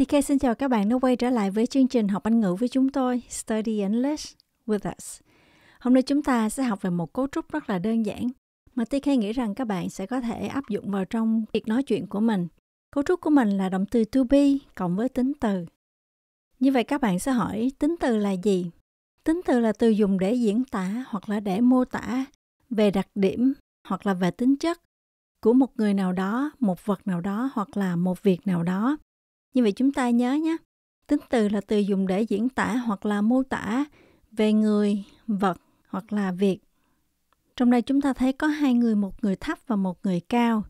Thì Kay xin chào các bạn đã quay trở lại với chương trình học Anh ngữ với chúng tôi, Study English with us. Hôm nay chúng ta sẽ học về một cấu trúc rất là đơn giản mà TK nghĩ rằng các bạn sẽ có thể áp dụng vào trong việc nói chuyện của mình. Cấu trúc của mình là động từ to be cộng với tính từ. Như vậy các bạn sẽ hỏi tính từ là gì? Tính từ là từ dùng để diễn tả hoặc là để mô tả về đặc điểm hoặc là về tính chất của một người nào đó, một vật nào đó hoặc là một việc nào đó. Như vậy chúng ta nhớ nhé, tính từ là từ dùng để diễn tả hoặc là mô tả về người, vật hoặc là việc. Trong đây chúng ta thấy có hai người, một người thấp và một người cao.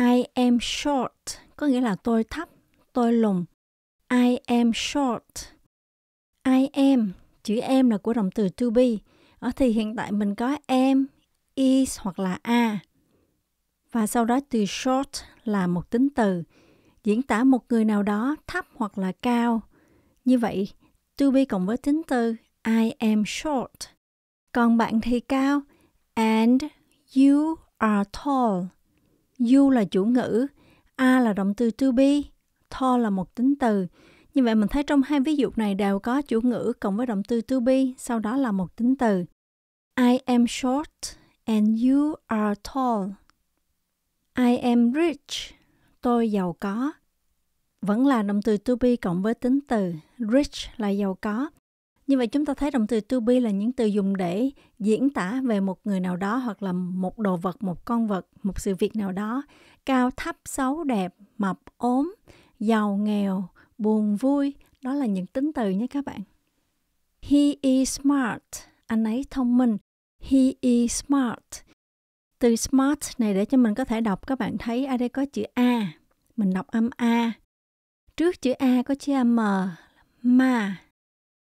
I am short có nghĩa là tôi thấp, tôi lùn. I am short. I am, chữ em là của động từ to be. Ở thì hiện tại mình có am, is hoặc là a. Và sau đó từ short là một tính từ diễn tả một người nào đó thấp hoặc là cao. Như vậy, to be cộng với tính từ I am short. Còn bạn thì cao and you are tall. You là chủ ngữ, a là động từ to be, tall là một tính từ. Như vậy mình thấy trong hai ví dụ này đều có chủ ngữ cộng với động từ to be, sau đó là một tính từ. I am short and you are tall. I am rich tôi giàu có. Vẫn là động từ to be cộng với tính từ rich là giàu có. Như vậy chúng ta thấy động từ to be là những từ dùng để diễn tả về một người nào đó hoặc là một đồ vật, một con vật, một sự việc nào đó. Cao, thấp, xấu, đẹp, mập, ốm, giàu, nghèo, buồn, vui. Đó là những tính từ nhé các bạn. He is smart. Anh ấy thông minh. He is smart từ smart này để cho mình có thể đọc các bạn thấy ở đây có chữ a mình đọc âm a trước chữ a có chữ m ma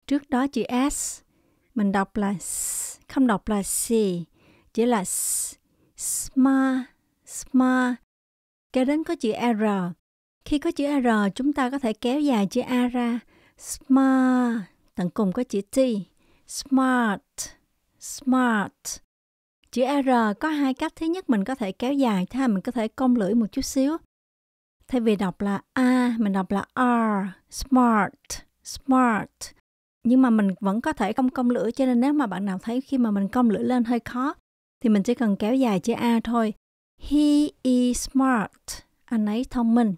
trước đó chữ s mình đọc là s, không đọc là c chỉ là s, smart smart kế đến có chữ r khi có chữ r chúng ta có thể kéo dài chữ a ra smart tận cùng có chữ t smart smart Chữ R có hai cách. Thứ nhất mình có thể kéo dài, thứ hai mình có thể cong lưỡi một chút xíu. Thay vì đọc là A, mình đọc là R, smart, smart. Nhưng mà mình vẫn có thể cong cong lưỡi cho nên nếu mà bạn nào thấy khi mà mình cong lưỡi lên hơi khó thì mình chỉ cần kéo dài chữ A thôi. He is smart. Anh ấy thông minh.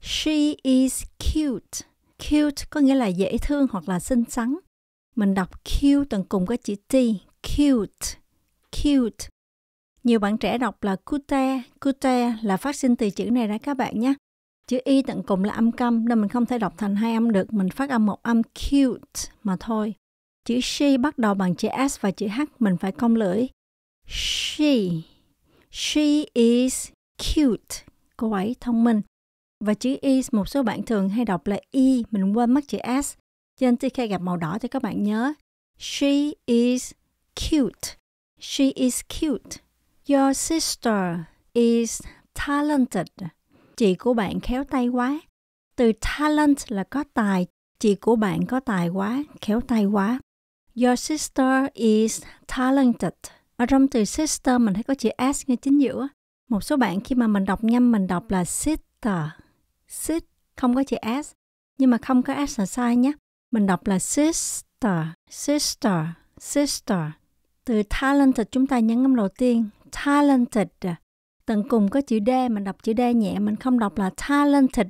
She is cute. Cute có nghĩa là dễ thương hoặc là xinh xắn. Mình đọc cute tận cùng có chữ T. Cute cute. Nhiều bạn trẻ đọc là cute, cute là phát sinh từ chữ này ra các bạn nhé. Chữ y tận cùng là âm câm nên mình không thể đọc thành hai âm được, mình phát âm một âm cute mà thôi. Chữ she bắt đầu bằng chữ s và chữ h, mình phải cong lưỡi. She, she is cute. Cô ấy thông minh. Và chữ is một số bạn thường hay đọc là y, mình quên mất chữ s. Cho nên khi gặp màu đỏ thì các bạn nhớ She is cute. She is cute. Your sister is talented. Chị của bạn khéo tay quá. Từ talent là có tài. Chị của bạn có tài quá, khéo tay quá. Your sister is talented. Ở trong từ sister mình thấy có chữ s ngay chính giữa. Một số bạn khi mà mình đọc nhâm mình đọc là sister. Sit không có chữ s. Nhưng mà không có s là sai nhé. Mình đọc là sister, sister, sister từ talented chúng ta nhấn âm đầu tiên talented tận cùng có chữ d mình đọc chữ d nhẹ mình không đọc là talented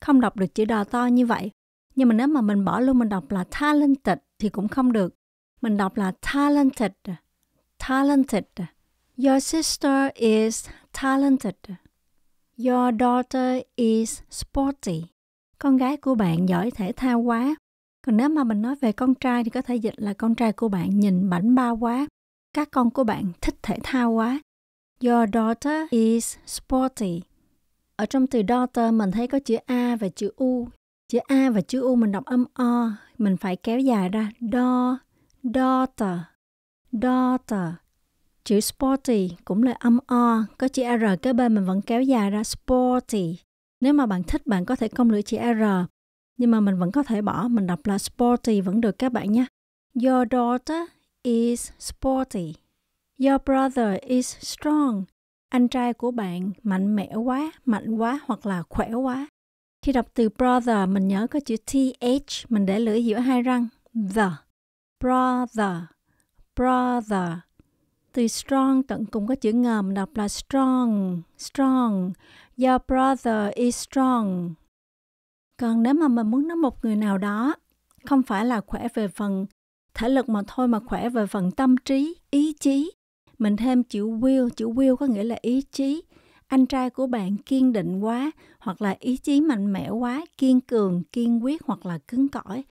không đọc được chữ đò to như vậy nhưng mà nếu mà mình bỏ luôn mình đọc là talented thì cũng không được mình đọc là talented talented your sister is talented your daughter is sporty con gái của bạn giỏi thể thao quá còn nếu mà mình nói về con trai thì có thể dịch là con trai của bạn nhìn bảnh bao quá các con của bạn thích thể thao quá your daughter is sporty ở trong từ daughter mình thấy có chữ a và chữ u chữ a và chữ u mình đọc âm o mình phải kéo dài ra do daughter daughter chữ sporty cũng là âm o có chữ r kế bên mình vẫn kéo dài ra sporty nếu mà bạn thích bạn có thể công lưỡi chữ r nhưng mà mình vẫn có thể bỏ mình đọc là sporty vẫn được các bạn nhé your daughter is sporty your brother is strong anh trai của bạn mạnh mẽ quá mạnh quá hoặc là khỏe quá khi đọc từ brother mình nhớ có chữ th mình để lưỡi giữa hai răng the brother brother từ strong tận cùng có chữ mình đọc là strong strong your brother is strong còn nếu mà mình muốn nói một người nào đó không phải là khỏe về phần thể lực mà thôi mà khỏe về phần tâm trí ý chí mình thêm chữ will chữ will có nghĩa là ý chí anh trai của bạn kiên định quá hoặc là ý chí mạnh mẽ quá kiên cường kiên quyết hoặc là cứng cỏi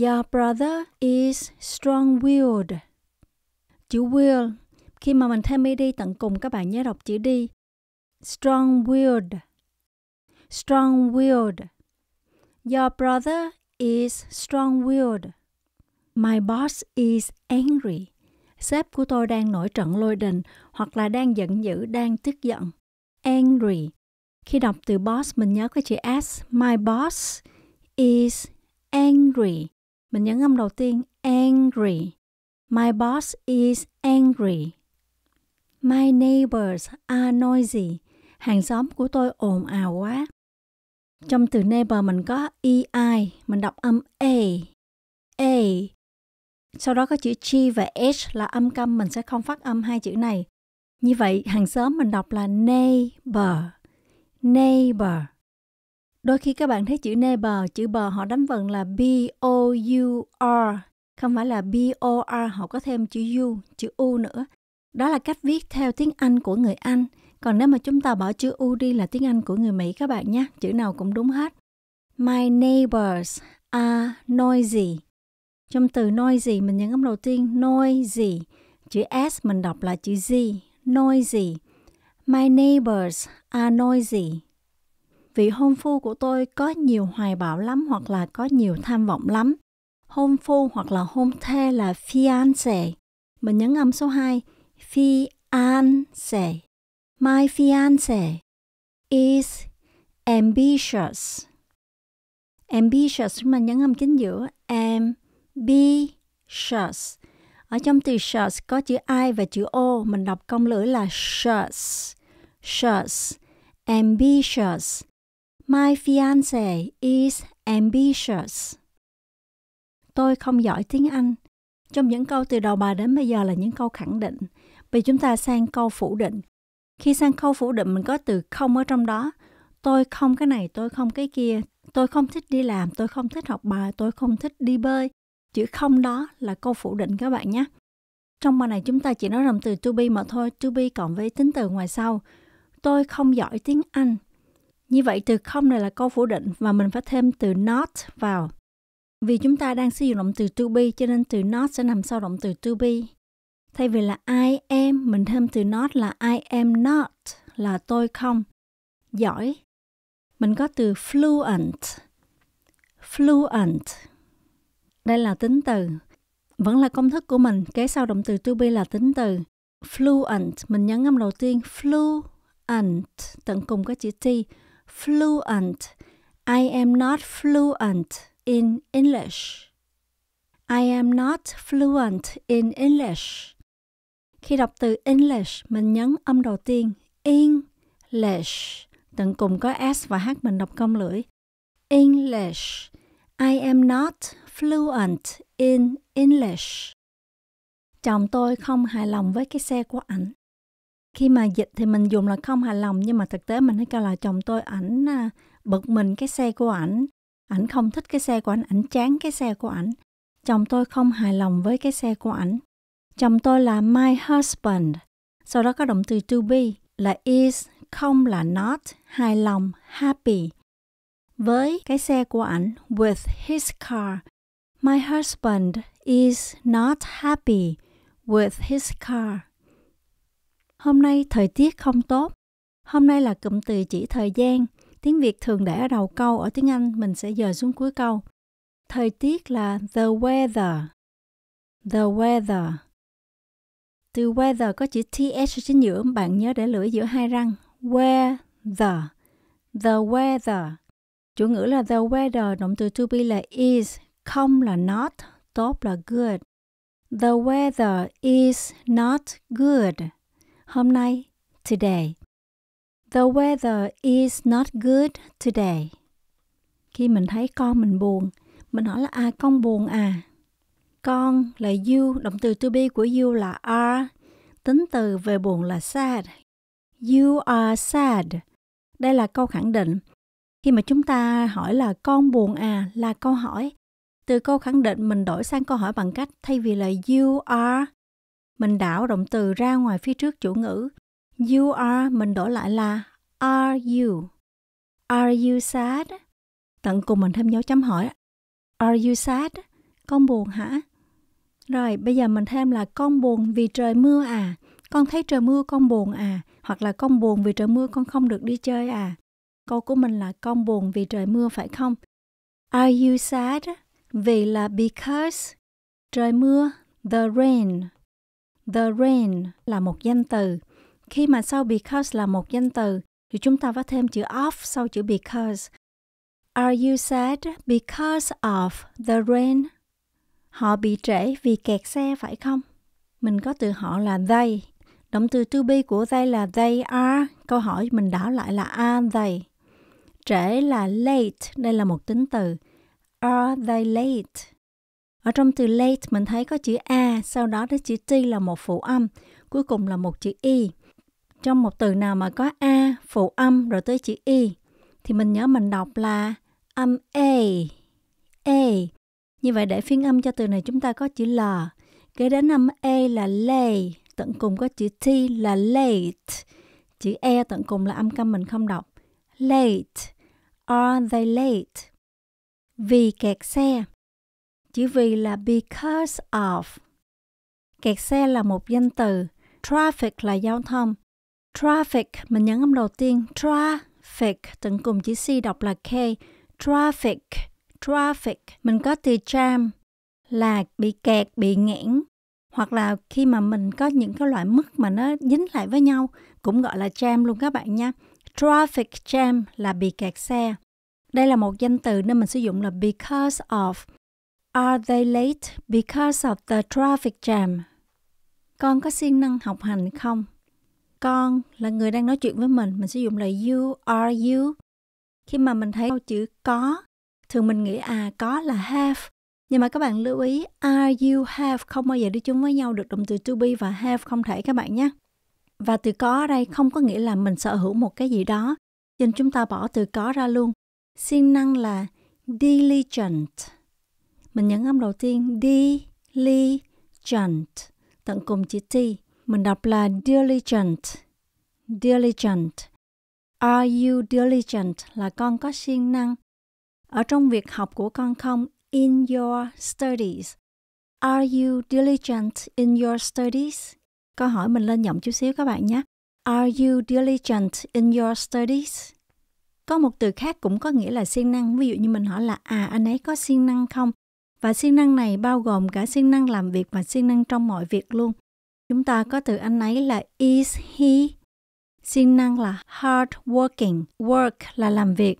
your brother is strong willed chữ will khi mà mình thêm đi tận cùng các bạn nhớ đọc chữ đi strong willed strong willed Your brother is strong-willed. My boss is angry. Sếp của tôi đang nổi trận lôi đình hoặc là đang giận dữ, đang tức giận. Angry. Khi đọc từ boss mình nhớ cái chữ s. My boss is angry. Mình nhấn âm đầu tiên angry. My boss is angry. My neighbors are noisy. Hàng xóm của tôi ồn ào quá. Ừ. Trong từ neighbor mình có EI, mình đọc âm A. A. Sau đó có chữ G và H là âm câm, mình sẽ không phát âm hai chữ này. Như vậy, hàng xóm mình đọc là neighbor. Neighbor. Đôi khi các bạn thấy chữ neighbor, chữ bờ họ đánh vần là B-O-U-R, không phải là B-O-R, họ có thêm chữ U, chữ U nữa. Đó là cách viết theo tiếng Anh của người Anh – còn nếu mà chúng ta bỏ chữ U đi là tiếng Anh của người Mỹ các bạn nhé, chữ nào cũng đúng hết. My neighbors are noisy. Trong từ noisy mình nhấn âm đầu tiên noisy, chữ S mình đọc là chữ Z, noisy. My neighbors are noisy. Vị hôn phu của tôi có nhiều hoài bão lắm hoặc là có nhiều tham vọng lắm. Hôn phu hoặc là hôn thê là fiancé Mình nhấn âm số 2, fiancé My fiance is ambitious. Ambitious chúng ta nhấn âm chính giữa ambitious. Ở trong từ shirts có chữ I và chữ O, mình đọc công lưỡi là shirts. Shirts, ambitious. My fiance is ambitious. Tôi không giỏi tiếng Anh. Trong những câu từ đầu bài đến bây giờ là những câu khẳng định. Vì chúng ta sang câu phủ định khi sang khâu phủ định mình có từ không ở trong đó tôi không cái này tôi không cái kia tôi không thích đi làm tôi không thích học bài tôi không thích đi bơi chữ không đó là câu phủ định các bạn nhé trong bài này chúng ta chỉ nói rằng từ to be mà thôi to be cộng với tính từ ngoài sau tôi không giỏi tiếng anh như vậy từ không này là câu phủ định và mình phải thêm từ not vào vì chúng ta đang sử dụng động từ to be cho nên từ not sẽ nằm sau động từ to be Thay vì là I am, mình thêm từ not là I am not, là tôi không. Giỏi. Mình có từ fluent. Fluent. Đây là tính từ. Vẫn là công thức của mình, kế sau động từ to be là tính từ. Fluent, mình nhấn âm đầu tiên fluent, tận cùng có chữ T. Fluent. I am not fluent in English. I am not fluent in English. Khi đọc từ English, mình nhấn âm đầu tiên English. Tận cùng có S và H mình đọc cong lưỡi. English. I am not fluent in English. Chồng tôi không hài lòng với cái xe của ảnh. Khi mà dịch thì mình dùng là không hài lòng nhưng mà thực tế mình thấy kêu là chồng tôi ảnh à, bực mình cái xe của ảnh. Ảnh không thích cái xe của ảnh, ảnh chán cái xe của ảnh. Chồng tôi không hài lòng với cái xe của ảnh. Chồng tôi là my husband. Sau đó có động từ to be là is, không là not, hài lòng, happy. Với cái xe của ảnh, with his car. My husband is not happy with his car. Hôm nay thời tiết không tốt. Hôm nay là cụm từ chỉ thời gian. Tiếng Việt thường để ở đầu câu, ở tiếng Anh mình sẽ dời xuống cuối câu. Thời tiết là the weather. The weather. Từ weather có chữ th chính giữa, bạn nhớ để lưỡi giữa hai răng. Weather. The weather. Chủ ngữ là the weather, động từ to be là is, không là not, tốt là good. The weather is not good. Hôm nay, today. The weather is not good today. Khi mình thấy con mình buồn, mình hỏi là à con buồn à con là you, động từ to be của you là are, tính từ về buồn là sad. You are sad. Đây là câu khẳng định. Khi mà chúng ta hỏi là con buồn à là câu hỏi. Từ câu khẳng định mình đổi sang câu hỏi bằng cách thay vì là you are, mình đảo động từ ra ngoài phía trước chủ ngữ. You are mình đổi lại là are you. Are you sad? Tận cùng mình thêm dấu chấm hỏi. Are you sad? Con buồn hả? Rồi, bây giờ mình thêm là con buồn vì trời mưa à. Con thấy trời mưa con buồn à. Hoặc là con buồn vì trời mưa con không được đi chơi à. Câu của mình là con buồn vì trời mưa phải không? Are you sad? Vì là because. Trời mưa, the rain. The rain là một danh từ. Khi mà sau because là một danh từ, thì chúng ta có thêm chữ of sau chữ because. Are you sad because of the rain? Họ bị trễ vì kẹt xe phải không? Mình có từ họ là they. Động từ to be của they là they are. Câu hỏi mình đảo lại là are they. Trễ là late. Đây là một tính từ. Are they late? Ở trong từ late mình thấy có chữ A, sau đó đến chữ T là một phụ âm, cuối cùng là một chữ Y. Trong một từ nào mà có A, phụ âm rồi tới chữ Y thì mình nhớ mình đọc là âm A. A như vậy để phiên âm cho từ này chúng ta có chữ L. Kế đến âm E là lay, tận cùng có chữ T là late. Chữ E tận cùng là âm câm mình không đọc. Late. Are they late? Vì kẹt xe. Chữ vì là because of. Kẹt xe là một danh từ. Traffic là giao thông. Traffic, mình nhấn âm đầu tiên. Traffic, tận cùng chữ C đọc là K. Traffic traffic mình có từ jam là bị kẹt bị nghẽn hoặc là khi mà mình có những cái loại mức mà nó dính lại với nhau cũng gọi là jam luôn các bạn nha traffic jam là bị kẹt xe đây là một danh từ nên mình sử dụng là because of are they late because of the traffic jam con có siêng năng học hành không con là người đang nói chuyện với mình mình sử dụng là you are you khi mà mình thấy chữ có thường mình nghĩ à có là have nhưng mà các bạn lưu ý are you have không bao giờ đi chung với nhau được động từ to be và have không thể các bạn nhé và từ có ở đây không có nghĩa là mình sở hữu một cái gì đó nên chúng ta bỏ từ có ra luôn siêng năng là diligent mình nhấn âm đầu tiên diligent tận cùng chữ t mình đọc là diligent diligent are you diligent là con có siêng năng ở trong việc học của con không? In your studies. Are you diligent in your studies? Câu hỏi mình lên giọng chút xíu các bạn nhé. Are you diligent in your studies? Có một từ khác cũng có nghĩa là siêng năng. Ví dụ như mình hỏi là à anh ấy có siêng năng không? Và siêng năng này bao gồm cả siêng năng làm việc và siêng năng trong mọi việc luôn. Chúng ta có từ anh ấy là is he. Siêng năng là hard working, work là làm việc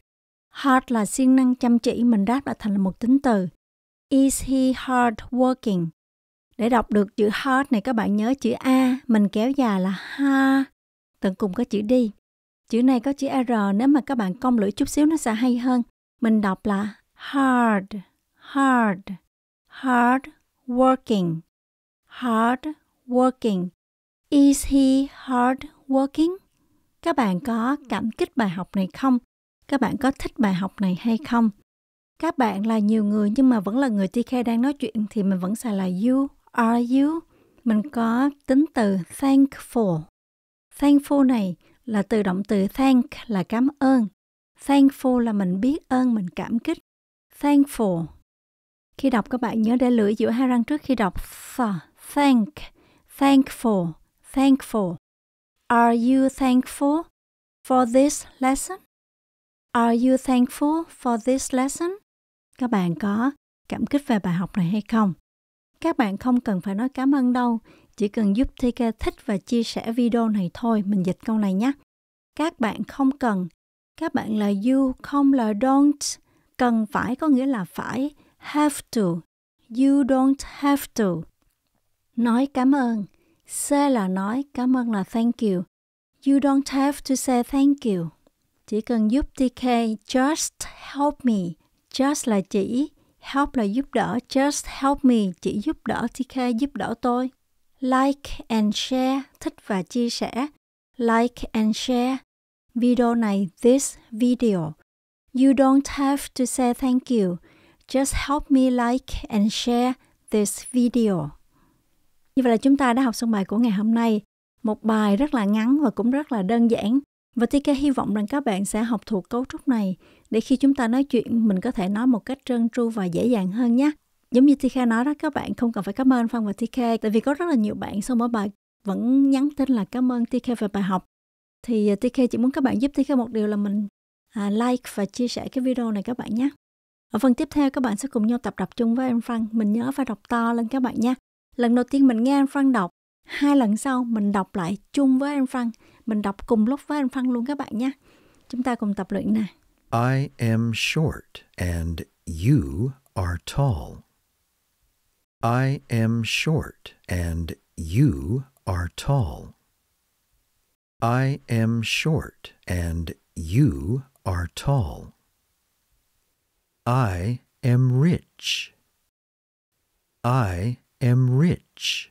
Hard là siêng năng chăm chỉ mình ráp lại thành một tính từ. Is he hard working? Để đọc được chữ hard này các bạn nhớ chữ A mình kéo dài là ha, tận cùng có chữ D. Chữ này có chữ R nếu mà các bạn cong lưỡi chút xíu nó sẽ hay hơn. Mình đọc là hard, hard, hard working, hard working. Is he hard working? Các bạn có cảm kích bài học này không? các bạn có thích bài học này hay không. Các bạn là nhiều người nhưng mà vẫn là người TK đang nói chuyện thì mình vẫn xài là you, are you. Mình có tính từ thankful. Thankful này là từ động từ thank là cảm ơn. Thankful là mình biết ơn, mình cảm kích. Thankful. Khi đọc các bạn nhớ để lưỡi giữa hai răng trước khi đọc th, thank, thankful, thankful. Are you thankful for this lesson? Are you thankful for this lesson? Các bạn có cảm kích về bài học này hay không? Các bạn không cần phải nói cảm ơn đâu, chỉ cần giúp Tika thích và chia sẻ video này thôi, mình dịch câu này nhé. Các bạn không cần, các bạn là you, không là don't. Cần phải có nghĩa là phải, have to. You don't have to. Nói cảm ơn. C là nói, cảm ơn là thank you. You don't have to say thank you chỉ cần giúp TK just help me just là chỉ help là giúp đỡ just help me chỉ giúp đỡ TK giúp đỡ tôi like and share thích và chia sẻ like and share video này this video you don't have to say thank you just help me like and share this video như vậy là chúng ta đã học xong bài của ngày hôm nay một bài rất là ngắn và cũng rất là đơn giản và Tika hy vọng rằng các bạn sẽ học thuộc cấu trúc này để khi chúng ta nói chuyện mình có thể nói một cách trơn tru và dễ dàng hơn nhé. Giống như Tika nói đó, các bạn không cần phải cảm ơn Phong và Tika tại vì có rất là nhiều bạn sau mỗi bài vẫn nhắn tin là cảm ơn Tika về bài học. Thì à, Tika chỉ muốn các bạn giúp Tika một điều là mình à, like và chia sẻ cái video này các bạn nhé. Ở phần tiếp theo các bạn sẽ cùng nhau tập đọc chung với em Frank. Mình nhớ phải đọc to lên các bạn nhé Lần đầu tiên mình nghe anh Frank đọc hai lần sau mình đọc lại chung với anh Frank mình đọc cùng lúc với anh Frank luôn các bạn nhé chúng ta cùng tập luyện nè I am short and you are tall I am short and you are tall I am short and you are tall I am rich I am rich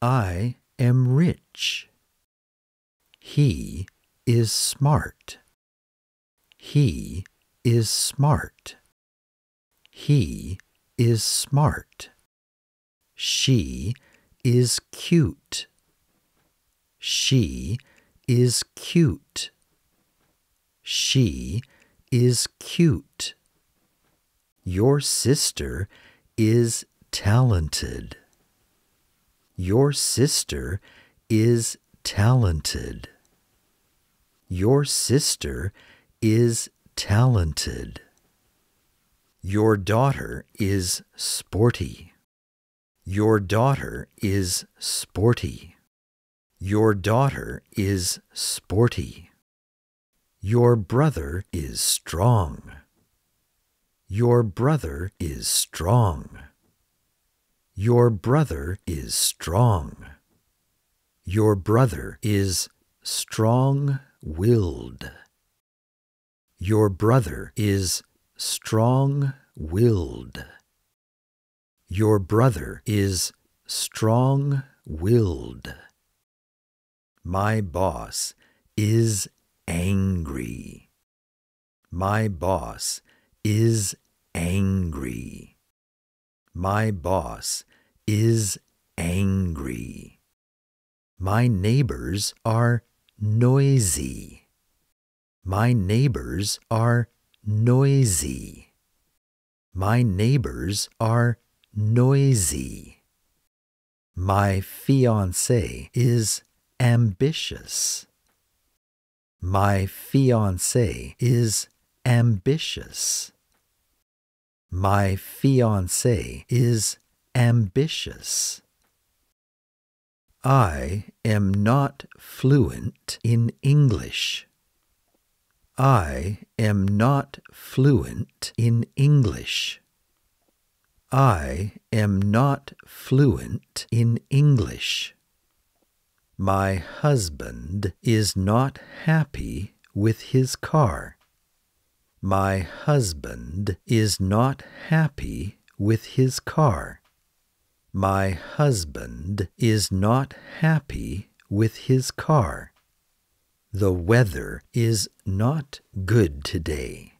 I am rich. He is smart. He is smart. He is smart. She is cute. She is cute. She is cute. Your sister is talented. Your sister is talented. Your sister is talented. Your daughter is sporty. Your daughter is sporty. Your daughter is sporty. Your brother is strong. Your brother is strong. Your brother is strong. Your brother is strong willed. Your brother is strong willed. Your brother is strong willed. My boss is angry. My boss is angry. My boss is angry. My neighbors are noisy. My neighbors are noisy. My neighbors are noisy. My fiance is ambitious. My fiance is ambitious. My fiance is ambitious. I am not fluent in English. I am not fluent in English. I am not fluent in English. My husband is not happy with his car. My husband is not happy with his car. My husband is not happy with his car. The weather is not good today.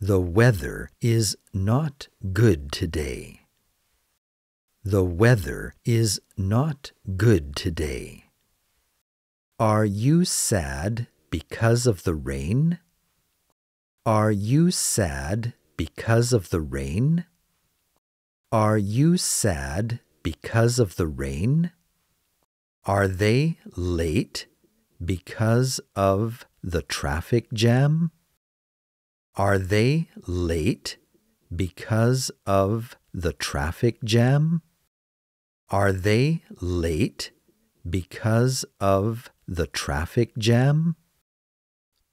The weather is not good today. The weather is not good today. Are you sad because of the rain? Are you sad because of the rain? Are you sad because of the rain? Are they late because of the traffic jam? Are they late because of the traffic jam? Are they late because of the traffic jam?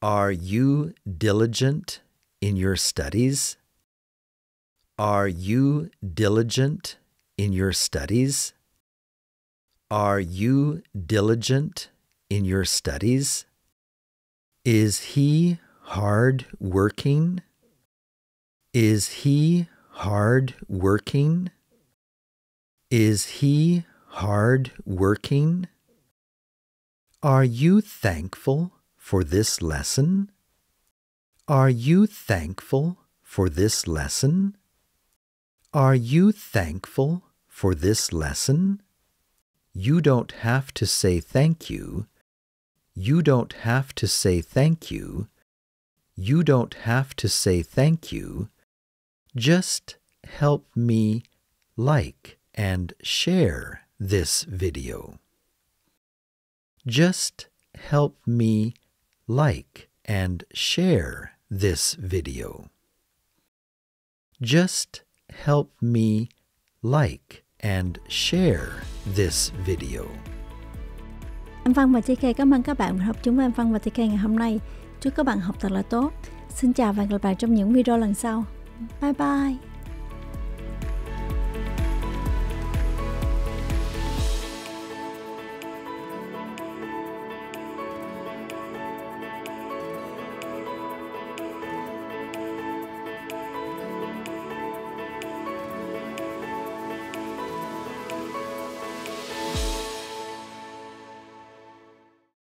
Are you diligent in your studies? Are you diligent in your studies? Are you diligent in your studies? Is he hard working? Is he hard working? Is he hard working? Are you thankful for this lesson? Are you thankful for this lesson? Are you thankful for this lesson? You don't have to say thank you. You don't have to say thank you. You don't have to say thank you. Just help me like and share this video. Just help me like and share this video. Just help me like and share this video. Anh Văn và TK cảm ơn các bạn đã học chúng với anh Văn và TK ngày hôm nay. Chúc các bạn học thật là tốt. Xin chào và hẹn gặp lại trong những video lần sau. Bye bye!